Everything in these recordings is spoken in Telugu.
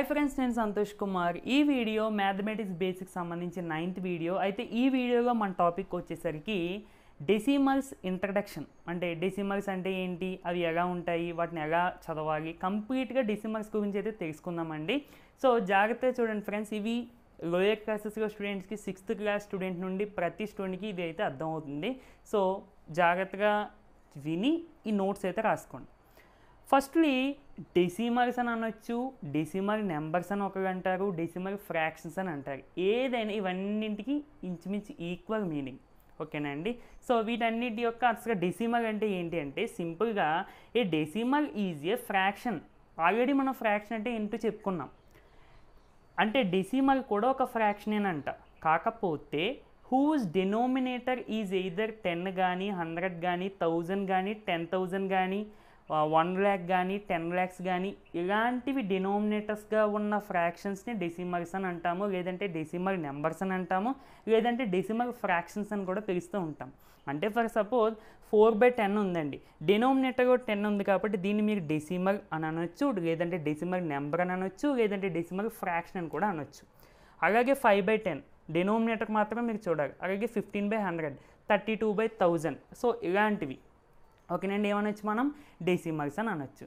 హాయ్ ఫ్రెండ్స్ నేను సంతోష్ కుమార్ ఈ వీడియో మ్యాథమెటిక్స్ బేసిక్స్ సంబంధించిన నైన్త్ వీడియో అయితే ఈ వీడియోలో మన టాపిక్ వచ్చేసరికి డెసిమల్స్ ఇంట్రడక్షన్ అంటే డెసిమల్స్ అంటే ఏంటి అవి ఎలా ఉంటాయి వాటిని ఎలా చదవాలి కంప్లీట్గా డెసిమల్స్ గురించి అయితే తెలుసుకుందామండి సో జాగ్రత్తగా చూడండి ఫ్రెండ్స్ ఇవి లోయర్ క్లాసెస్లో స్టూడెంట్స్కి సిక్స్త్ క్లాస్ స్టూడెంట్ నుండి ప్రతి స్టూడెంట్కి ఇది అయితే అర్థమవుతుంది సో జాగ్రత్తగా విని ఈ నోట్స్ అయితే రాసుకోండి ఫస్ట్లీ డెసిమల్స్ అని అనొచ్చు డెసిమల్ నెంబర్స్ అని ఒకరు అంటారు డెసిమల్ ఫ్రాక్షన్స్ అని అంటారు ఏదైనా ఇవన్నింటికి ఇంచుమించు ఈక్వల్ మీనింగ్ ఓకేనండి సో వీటన్నిటి యొక్క అసలు డెసిమల్ అంటే ఏంటి అంటే సింపుల్గా a decimal is a fraction already మనం ఫ్రాక్షన్ అంటే ఏంటో చెప్పుకున్నాం అంటే డెసిమల్ కూడా ఒక ఫ్రాక్షన్ అంట కాకపోతే whose denominator is either ten కానీ హండ్రెడ్ కానీ థౌజండ్ కానీ టెన్ థౌజండ్ కానీ వన్ ల్యాక్ కానీ టెన్ ల్యాక్స్ కానీ ఇలాంటివి డినోమినేటర్స్గా ఉన్న ఫ్రాక్షన్స్ని డెసిమల్స్ అని అంటాము లేదంటే డెసిమల్ నెంబర్స్ అని అంటాము లేదంటే డెసిమల్ ఫ్రాక్షన్స్ అని కూడా పిలుస్తూ ఉంటాం అంటే for suppose four by ten ఉందండి డినోమినేటర్ టెన్ ఉంది కాబట్టి దీన్ని మీరు డెసిమల్ అని అనొచ్చు లేదంటే డెసిమల్ నెంబర్ అని అనొచ్చు లేదంటే డెసిమల్ ఫ్రాక్షన్ అని కూడా అనొచ్చు అలాగే ఫైవ్ బై టెన్ డినోమినేటర్ మాత్రమే మీరు చూడాలి అలాగే fifteen by hundred thirty two by thousand so ఇలాంటివి ఓకేనండి ఏమనొచ్చు మనం డెసిమల్స్ అని అనొచ్చు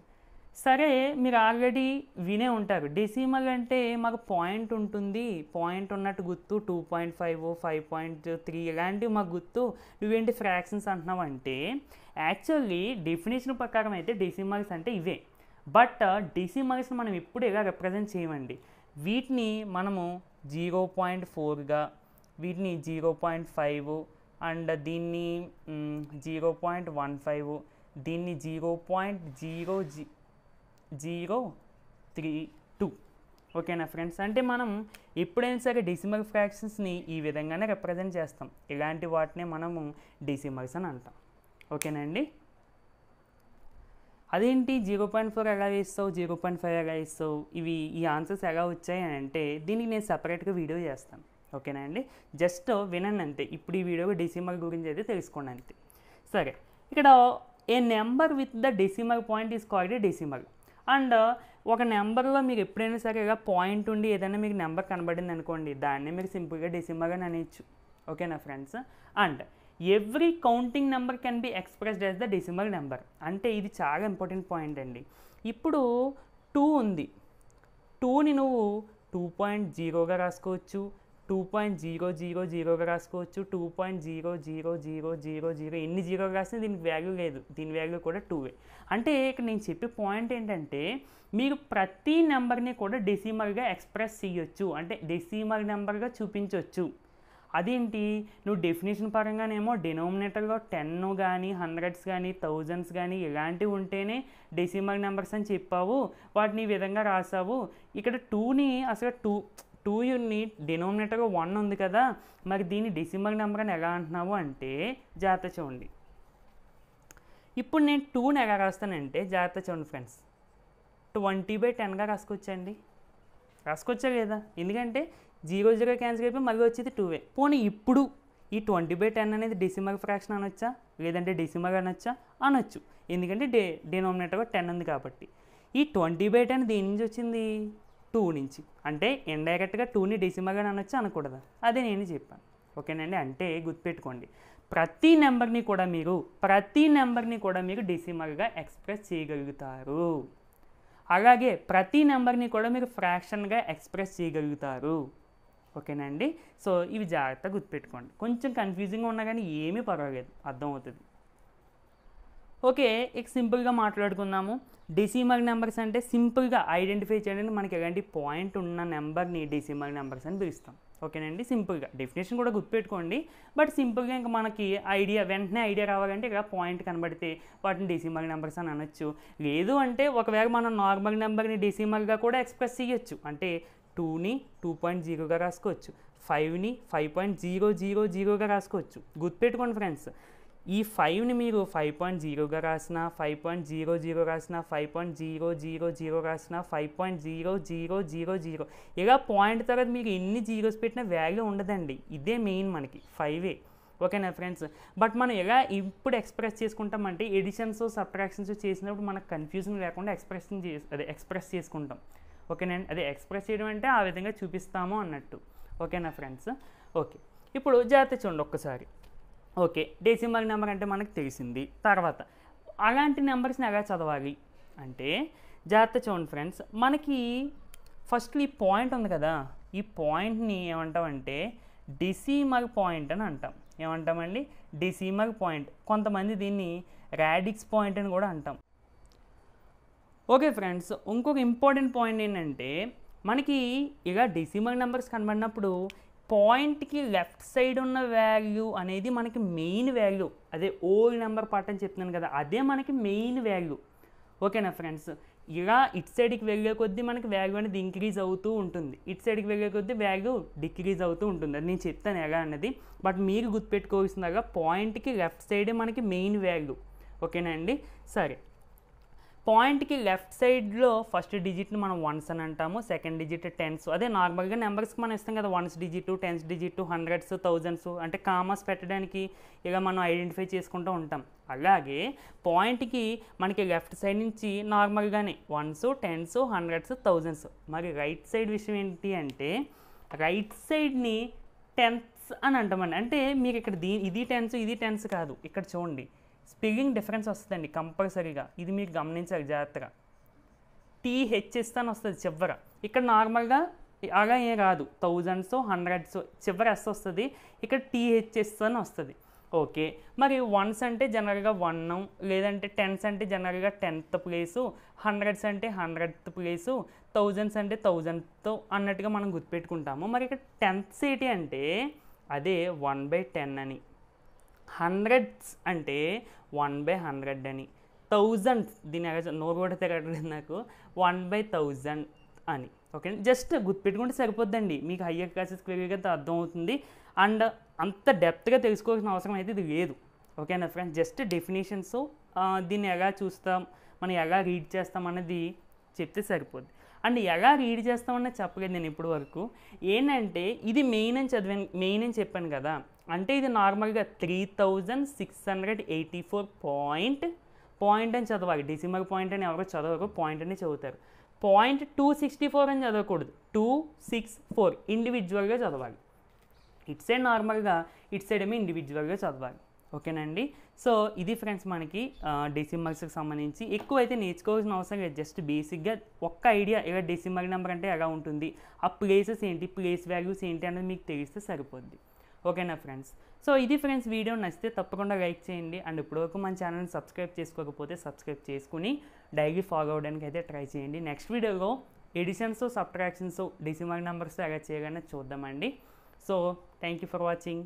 సరే మీరు ఆల్రెడీ వినే ఉంటారు డెసిమల్ అంటే మాకు పాయింట్ ఉంటుంది పాయింట్ ఉన్నట్టు గుర్తు two point five five point three ఇలాంటివి మాకు గుర్తు నువ్వేంటి ఫ్రాక్షన్స్ అంటున్నావు అంటే యాక్చువల్లీ డెఫినేషన్ ప్రకారం అయితే డెసిమల్స్ అంటే ఇవే బట్ డెసిమల్స్ని మనం ఎప్పుడు ఇలా రిప్రజెంట్ చేయమండి వీటిని మనము జీరో పాయింట్ ఫోర్గా వీటిని జీరో పాయింట్ ఫైవ్ అండ్ దీన్ని జీరో పాయింట్ వన్ ఫైవ్ దీన్ని జీరో పాయింట్ జీరో జీ జీరో త్రీ టూ ఓకేనా ఫ్రెండ్స్ అంటే మనం ఎప్పుడైనా సరే డిసిమల్ ఫ్రాక్షన్స్ని ఈ విధంగానే రిప్రజెంట్ చేస్తాం ఇలాంటి వాటినే మనము డిసిమల్స్ అని అంటాం ఓకేనండి అదేంటి జీరో పాయింట్ ఫోర్ ఎలా వేస్తావు జీరో పాయింట్ ఫైవ్ ఎలా వేస్తావు ఇవి ఈ ఆన్సర్స్ ఎలా వచ్చాయి అంటే దీనికి నేను సపరేట్గా వీడియో చేస్తాను ఓకేనా అండి జస్ట్ వినండి అంతే ఇప్పుడు ఈ వీడియో డెసిమల్ గురించి అయితే తెలుసుకోండి అంతే సరే ఇక్కడ a number with the decimal point is called decimal and ఒక నెంబర్లో మీకు ఎప్పుడైనా సరే పాయింట్ ఉండి ఏదైనా మీకు నెంబర్ కనబడింది అనుకోండి దాన్ని మీరు సింపుల్గా డెసిమల్ అనేచ్చు ఓకేనా friends and every counting number can be expressed as the decimal number అంటే ఇది చాలా ఇంపార్టెంట్ పాయింట్ అండి ఇప్పుడు టూ ఉంది టూని నువ్వు టూ పాయింట్ జీరోగా రాసుకోవచ్చు టూ పాయింట్ జీరో జీరో జీరోగా రాసుకోవచ్చు two point zero zero zero zero zero ఎన్ని జీరో రాసినా దీనికి వాల్యూ లేదు దీని వాల్యూ కూడా టూవే అంటే ఇక్కడ నేను చెప్పే పాయింట్ ఏంటంటే మీరు ప్రతి నెంబర్ని కూడా డెసిమల్గా ఎక్స్ప్రెస్ చేయొచ్చు అంటే డెసిమల్ నెంబర్గా చూపించవచ్చు అదేంటి నువ్వు డెఫినేషన్ పరంగానేమో డినోమినేటర్లో టెన్ కానీ హండ్రెడ్స్ కానీ థౌజండ్స్ కానీ ఇలాంటివి ఉంటేనే డెసిమల్ నెంబర్స్ అని చెప్పావు వాటిని ఈ విధంగా రాసావు ఇక్కడ టూని అసలు టూ టూ యూనిట్ డినోమినేటర్గా వన్ ఉంది కదా మరి దీన్ని డిసిమల్ నెంబర్ అని ఎలా అంటున్నావు అంటే జాగ్రత్త చూడండి ఇప్పుడు నేను టూని ఎలా రాస్తానంటే జాగ్రత్త చూడండి ఫ్రెండ్స్ ట్వంటీ బై టెన్గా రాసుకొచ్చండి రాసుకొచ్చా లేదా ఎందుకంటే జీరో జీరో క్యాన్సిల్ అయిపోయి మళ్ళీ వచ్చేది టూవే పోనీ ఇప్పుడు ఈ ట్వంటీ బై టెన్ అనేది డిసిమల్ ఫ్రాక్షన్ అనొచ్చా లేదంటే డిసిమల్ అనొచ్చా అనొచ్చు ఎందుకంటే డే డినోమినేటర్గా టెన్ ఉంది కాబట్టి ఈ ట్వంటీ బై టెన్ దీని నుంచి వచ్చింది టూ నుంచి అంటే ఇండైరెక్ట్గా టూని డెసిమల్గా అనొచ్చు అనకూడదు అదే నేను చెప్పాను ఓకేనండి అంటే గుర్తుపెట్టుకోండి ప్రతి నెంబర్ని కూడా మీరు ప్రతి నెంబర్ని కూడా మీరు డెసిమల్గా ఎక్స్ప్రెస్ చేయగలుగుతారు అలాగే ప్రతి నెంబర్ని కూడా మీరు ఫ్రాక్షన్గా ఎక్స్ప్రెస్ చేయగలుగుతారు ఓకేనండి సో ఇవి జాగ్రత్తగా గుర్తుపెట్టుకోండి కొంచెం కన్ఫ్యూజింగ్గా ఉన్నా కానీ ఏమీ పర్వాలేదు అర్థమవుతుంది ఓకే ఇక సింపుల్గా మాట్లాడుకుందాము డెసిమల్ నెంబర్స్ అంటే సింపుల్గా ఐడెంటిఫై చేయడానికి మనకి ఎలాంటి పాయింట్ ఉన్న నెంబర్ని డెసిమల్ నెంబర్స్ అని పిలుస్తాం ఓకేనండి సింపుల్గా డెఫినేషన్ కూడా గుర్తుపెట్టుకోండి బట్ సింపుల్గా ఇంకా మనకి ఐడియా వెంటనే ఐడియా రావాలంటే ఇక్కడ పాయింట్ కనబడితే వాటిని డెసిమల్ నెంబర్స్ అని అనొచ్చు లేదు అంటే ఒకవేళ మనం నార్మల్ నెంబర్ని డెసిమల్గా కూడా ఎక్స్ప్రెస్ చేయొచ్చు అంటే టూని టూ పాయింట్ జీరోగా రాసుకోవచ్చు ఫైవ్ని ఫైవ్ పాయింట్ జీరో జీరో జీరోగా రాసుకోవచ్చు గుర్తుపెట్టుకోండి ఫ్రెండ్స్ ఈ ఫైవ్ని మీరు ఫైవ్ పాయింట్ జీరోగా రాసిన ఫైవ్ పాయింట్ జీరో జీరో రాసిన five point zero zero zero రాసిన five point zero zero zero zero ఇలా పాయింట్ తర్వాత మీరు ఎన్ని జీరోస్ పెట్టినా వాల్యూ ఉండదండి ఇదే మెయిన్ మనకి ఫైవే ఓకేనా ఫ్రెండ్స్ బట్ మనం ఎలా ఇప్పుడు ఎక్స్ప్రెస్ చేసుకుంటామంటే ఎడిషన్స్ సబ్ట్రాక్షన్స్ చేసినప్పుడు మనకు కన్ఫ్యూజన్ లేకుండా ఎక్స్ప్రెషన్ చేసి అదే ఎక్స్ప్రెస్ చేసుకుంటాం ఓకేనండి అదే ఎక్స్ప్రెస్ చేయడం అంటే ఆ విధంగా చూపిస్తాము అన్నట్టు ఓకేనా ఫ్రెండ్స్ ఓకే ఇప్పుడు జాగ్రత్త చూడండి ఒక్కసారి ఓకే డెసిమల్ నెంబర్ అంటే మనకు తెలిసింది తర్వాత అలాంటి నెంబర్స్ని ఎలా చదవాలి అంటే జాగ్రత్త చూడండి ఫ్రెండ్స్ మనకి ఫస్ట్ ఈ పాయింట్ ఉంది కదా ఈ పాయింట్ని ఏమంటామంటే డిసీమల్ పాయింట్ అని అంటాం ఏమంటామండి డిసీమల్ పాయింట్ కొంతమంది దీన్ని రాడిక్స్ పాయింట్ అని కూడా అంటాం ఓకే ఫ్రెండ్స్ ఇంకొక ఇంపార్టెంట్ పాయింట్ ఏంటంటే మనకి ఇక డిసిమల్ నెంబర్స్ కనబడినప్పుడు పాయింట్కి లెఫ్ట్ సైడ్ ఉన్న వాల్యూ అనేది మనకి మెయిన్ వాల్యూ అదే ఓల్డ్ నెంబర్ పార్ట్ అని చెప్తున్నాను కదా అదే మనకి మెయిన్ వాల్యూ ఓకేనా ఫ్రెండ్స్ ఇలా ఇట్ సైడ్కి వెళ్ళే కొద్దీ మనకి వాల్యూ అనేది ఇంక్రీజ్ అవుతూ ఉంటుంది ఇట్ సైడ్కి వెళ్ళే కొద్దీ వాల్యూ డిక్రీజ్ అవుతూ ఉంటుంది అది నేను చెప్తాను ఎలా అన్నది బట్ మీరు గుర్తుపెట్టుకోవాల్సిందాగా పాయింట్కి లెఫ్ట్ సైడే మనకి మెయిన్ వాల్యూ ఓకేనా అండి సరే పాయింట్కి లెఫ్ట్ సైడ్లో ఫస్ట్ డిజిట్ని మనం వన్స్ అని అంటాము సెకండ్ డిజిట్ టెన్స్ అదే నార్మల్గా నెంబర్స్కి మనం ఇస్తాం కదా ones digit tens digit hundreds thousands అంటే కామర్స్ పెట్టడానికి ఇలా మనం ఐడెంటిఫై చేసుకుంటూ ఉంటాం అలాగే పాయింట్కి మనకి లెఫ్ట్ సైడ్ నుంచి నార్మల్గానే వన్స్ టెన్స్ హండ్రెడ్స్ థౌజండ్స్ మరి రైట్ సైడ్ విషయం ఏంటి అంటే రైట్ సైడ్ని టెన్త్స్ అని అంటామండి అంటే మీకు ఇక్కడ దీ ఇది టెన్స్ ఇది టెన్స్ కాదు ఇక్కడ చూడండి స్పెల్లింగ్ డిఫరెన్స్ వస్తుందండి కంపల్సరీగా ఇది మీరు గమనించాలి జాగ్రత్తగా టీహెచ్ఎస్ అని వస్తుంది చివర ఇక్కడ నార్మల్గా అలా ఏం రాదు థౌజండ్స్ హండ్రెడ్స్ చివర ఎస్ వస్తుంది ఇక్కడ టీహెచ్ఎస్ అని వస్తుంది ఓకే మరి వన్స్ అంటే జనరల్గా వన్ లేదంటే టెన్స్ అంటే జనరల్గా టెన్త్ ప్లేసు హండ్రెడ్స్ అంటే హండ్రెడ్త్ ప్లేసు థౌజండ్స్ అంటే థౌజండ్త్ అన్నట్టుగా మనం గుర్తుపెట్టుకుంటాము మరి ఇక్కడ టెన్త్ ఏంటి అంటే అదే వన్ బై టెన్ అని హండ్రెడ్స్ అంటే వన్ బై హండ్రెడ్ అని థౌజండ్ దీని నోరు కూడా తిరగట్లేదు నాకు వన్ బై థౌజండ్ అని ఓకే జస్ట్ గుర్తుపెట్టుకుంటే సరిపోద్దండి మీకు హయ్యర్ క్లాసెస్ క్లియర్గా అర్థమవుతుంది అండ్ అంత డెప్త్గా తెలుసుకోవాల్సిన అవసరం అయితే ఇది లేదు ఓకేనా ఫ్రెండ్స్ జస్ట్ డెఫినేషన్స్ దీన్ని ఎలా చూస్తాం మనం ఎలా రీడ్ చేస్తాం అనేది చెప్తే సరిపోద్ది అండ్ ఎలా రీడ్ చేస్తామన్నది చెప్పలేదు నేను ఇప్పుడు వరకు ఏంటంటే ఇది మెయిన్ అని చదివాను మెయిన్ అని చెప్పాను కదా అంటే ఇది నార్మల్గా three thousand six hundred eighty four point point అని చదవాలి డిసెంబర్ పాయింట్ అని ఎవరో చదవరు పాయింట్ అని చదువుతారు పాయింట్ టూ సిక్స్టీ ఫోర్ అని చదవకూడదు టూ సిక్స్ ఫోర్ ఇండివిజువల్గా చదవాలి ఇట్ సైడ్ నార్మల్గా ఇట్ సైడ్ ఏమో ఇండివిజువల్గా చదవాలి ఓకేనండి సో ఇది ఫ్రెండ్స్ మనకి డీసీ సంబంధించి ఎక్కువ అయితే నేర్చుకోవాల్సిన అవసరం లేదు జస్ట్ బేసిక్గా ఒక్క ఐడియా ఇలా డీసీ నెంబర్ అంటే ఎలా ఉంటుంది ఆ ప్లేసెస్ ఏంటి ప్లేస్ వాల్యూస్ ఏంటి అనేది మీకు తెలిస్తే సరిపోద్ది ఓకేనా ఫ్రెండ్స్ సో ఇది ఫ్రెండ్స్ వీడియో నచ్చితే తప్పకుండా లైక్ చేయండి అండ్ ఇప్పటివరకు మన ఛానల్ని సబ్స్క్రైబ్ చేసుకోకపోతే సబ్స్క్రైబ్ చేసుకుని డైలీ ఫాలో అవ్వడానికి అయితే ట్రై చేయండి నెక్స్ట్ వీడియోలో ఎడిషన్స్ సబ్ట్రాక్షన్స్ డీసీ నెంబర్స్ ఎలా చేయగానే చూద్దామండి so thank you for watching